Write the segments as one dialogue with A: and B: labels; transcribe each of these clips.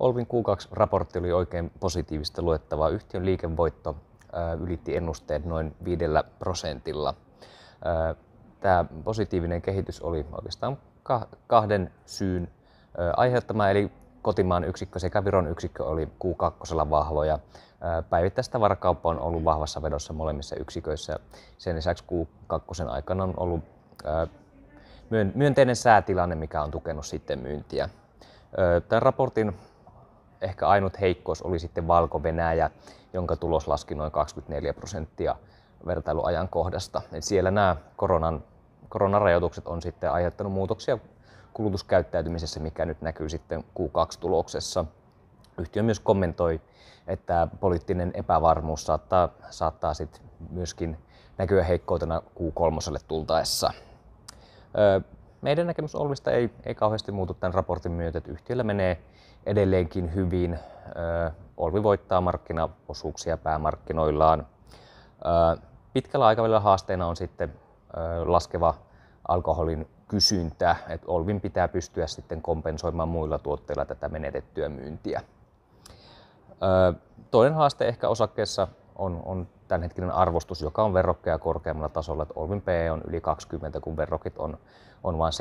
A: Olvin Q2-raportti oli oikein positiivista luettavaa. Yhtiön liikevoitto äh, ylitti ennusteet noin viidellä prosentilla. Äh, Tämä positiivinen kehitys oli oikeastaan kahden syyn äh, aiheuttama, eli kotimaan yksikkö sekä Viron yksikkö oli Q2 vahvoja. varakauppa on ollut vahvassa vedossa molemmissa yksiköissä. Sen lisäksi Q2 aikana on ollut myönteinen säätilanne, mikä on tukenut sitten myyntiä. Tämän raportin ehkä ainut heikkous oli sitten Valko-Venäjä, jonka tulos laski noin 24 prosenttia vertailuajan kohdasta. Et siellä nämä koronan, koronarajoitukset on sitten aiheuttanut muutoksia kulutuskäyttäytymisessä, mikä nyt näkyy sitten Q2-tuloksessa. Yhtiö myös kommentoi, että poliittinen epävarmuus saattaa, saattaa sit myöskin näkyä heikkoutena Q3 tultaessa meidän näkemys Olvista ei, ei kauheasti muutu tämän raportin myötä, että yhtiöllä menee edelleenkin hyvin. Olvi voittaa markkinaosuuksia päämarkkinoillaan. Pitkällä aikavälillä haasteena on sitten laskeva alkoholin kysyntä, että Olvin pitää pystyä sitten kompensoimaan muilla tuotteilla tätä menetettyä myyntiä. Toinen haaste ehkä osakkeessa on, on tämänhetkinen arvostus, joka on verrokkeja korkeammalla tasolla, että Olvin P on yli 20, kun verrokit on, on vain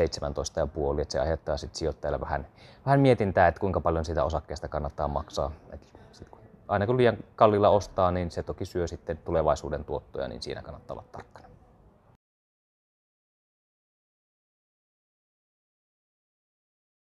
A: 17,5, että se aiheuttaa sitten sijoittajalle vähän, vähän mietintää, että kuinka paljon sitä osakkeesta kannattaa maksaa. Et sit kun, aina kun liian kallilla ostaa, niin se toki syö sitten tulevaisuuden tuottoja, niin siinä kannattaa olla tarkkana.